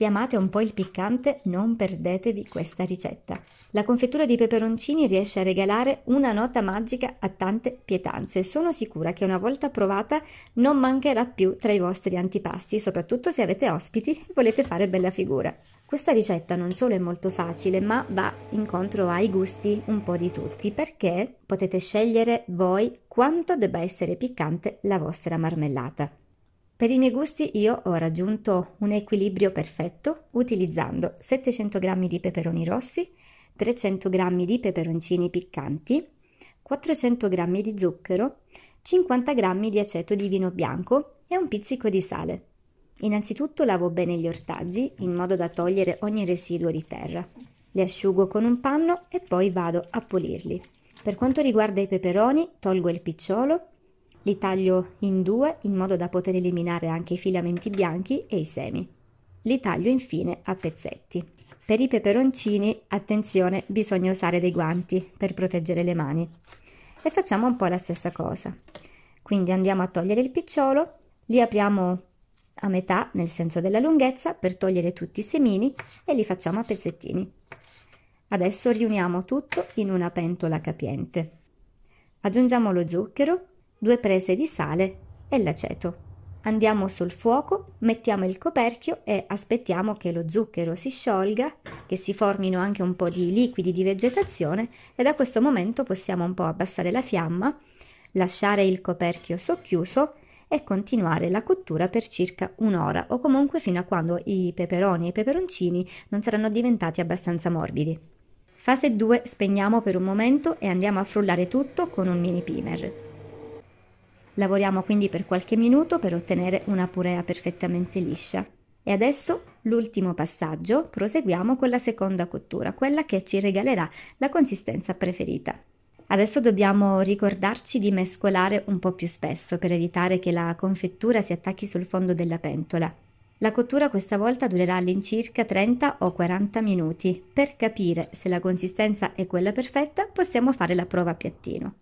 Se amate un po' il piccante, non perdetevi questa ricetta. La confettura di peperoncini riesce a regalare una nota magica a tante pietanze sono sicura che una volta provata non mancherà più tra i vostri antipasti, soprattutto se avete ospiti e volete fare bella figura. Questa ricetta non solo è molto facile, ma va incontro ai gusti un po' di tutti, perché potete scegliere voi quanto debba essere piccante la vostra marmellata. Per i miei gusti io ho raggiunto un equilibrio perfetto utilizzando 700 g di peperoni rossi, 300 g di peperoncini piccanti, 400 g di zucchero, 50 g di aceto di vino bianco e un pizzico di sale. Innanzitutto lavo bene gli ortaggi in modo da togliere ogni residuo di terra. Li asciugo con un panno e poi vado a pulirli. Per quanto riguarda i peperoni, tolgo il picciolo li taglio in due in modo da poter eliminare anche i filamenti bianchi e i semi. Li taglio infine a pezzetti. Per i peperoncini, attenzione, bisogna usare dei guanti per proteggere le mani. E facciamo un po' la stessa cosa. Quindi andiamo a togliere il picciolo, li apriamo a metà nel senso della lunghezza per togliere tutti i semini e li facciamo a pezzettini. Adesso riuniamo tutto in una pentola capiente. Aggiungiamo lo zucchero due prese di sale e l'aceto. Andiamo sul fuoco, mettiamo il coperchio e aspettiamo che lo zucchero si sciolga, che si formino anche un po' di liquidi di vegetazione e da questo momento possiamo un po' abbassare la fiamma, lasciare il coperchio socchiuso e continuare la cottura per circa un'ora o comunque fino a quando i peperoni e i peperoncini non saranno diventati abbastanza morbidi. Fase 2 spegniamo per un momento e andiamo a frullare tutto con un mini primer. Lavoriamo quindi per qualche minuto per ottenere una purea perfettamente liscia. E adesso l'ultimo passaggio, proseguiamo con la seconda cottura, quella che ci regalerà la consistenza preferita. Adesso dobbiamo ricordarci di mescolare un po' più spesso per evitare che la confettura si attacchi sul fondo della pentola. La cottura questa volta durerà all'incirca 30 o 40 minuti. Per capire se la consistenza è quella perfetta possiamo fare la prova a piattino.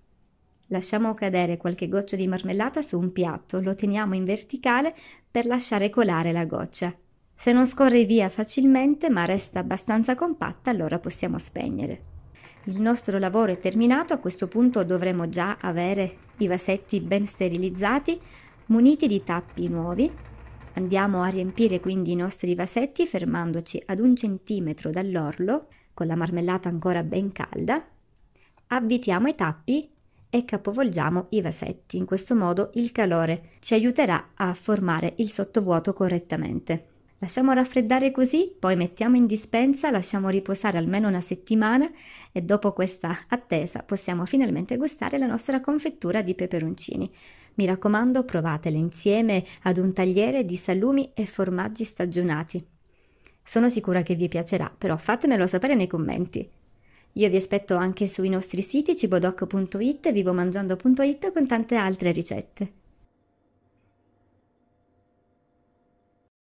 Lasciamo cadere qualche goccia di marmellata su un piatto, lo teniamo in verticale per lasciare colare la goccia. Se non scorre via facilmente ma resta abbastanza compatta, allora possiamo spegnere. Il nostro lavoro è terminato, a questo punto dovremo già avere i vasetti ben sterilizzati, muniti di tappi nuovi. Andiamo a riempire quindi i nostri vasetti fermandoci ad un centimetro dall'orlo, con la marmellata ancora ben calda. Avvitiamo i tappi e capovolgiamo i vasetti. In questo modo il calore ci aiuterà a formare il sottovuoto correttamente. Lasciamo raffreddare così, poi mettiamo in dispensa, lasciamo riposare almeno una settimana e dopo questa attesa possiamo finalmente gustare la nostra confettura di peperoncini. Mi raccomando, provatele insieme ad un tagliere di salumi e formaggi stagionati. Sono sicura che vi piacerà, però fatemelo sapere nei commenti. Io vi aspetto anche sui nostri siti cibodoc.it, vivomangiando.it con tante altre ricette.